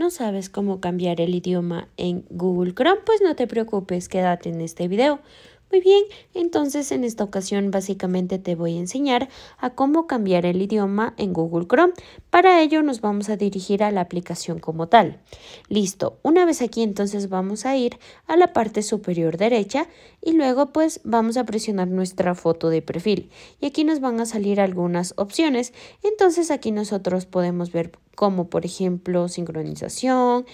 no sabes cómo cambiar el idioma en Google Chrome, pues no te preocupes, quédate en este video muy bien, entonces en esta ocasión básicamente te voy a enseñar a cómo cambiar el idioma en Google Chrome. Para ello nos vamos a dirigir a la aplicación como tal. Listo, una vez aquí entonces vamos a ir a la parte superior derecha y luego pues vamos a presionar nuestra foto de perfil. Y aquí nos van a salir algunas opciones. Entonces aquí nosotros podemos ver como por ejemplo sincronización,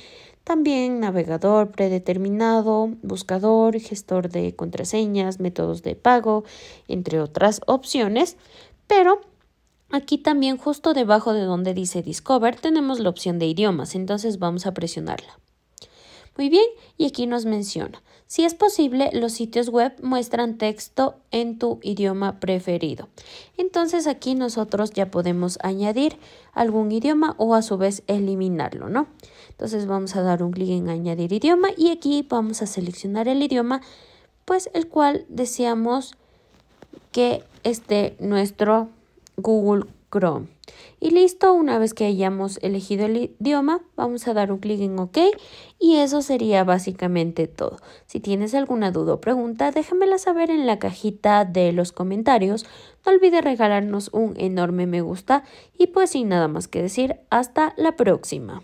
también navegador predeterminado, buscador, gestor de contraseñas, métodos de pago, entre otras opciones. Pero Aquí también justo debajo de donde dice Discover tenemos la opción de idiomas, entonces vamos a presionarla. Muy bien, y aquí nos menciona. Si es posible, los sitios web muestran texto en tu idioma preferido. Entonces aquí nosotros ya podemos añadir algún idioma o a su vez eliminarlo, ¿no? Entonces vamos a dar un clic en añadir idioma y aquí vamos a seleccionar el idioma, pues el cual deseamos que esté nuestro Google Chrome. Y listo, una vez que hayamos elegido el idioma, vamos a dar un clic en OK y eso sería básicamente todo. Si tienes alguna duda o pregunta, déjamela saber en la cajita de los comentarios. No olvides regalarnos un enorme me gusta y pues sin nada más que decir, hasta la próxima.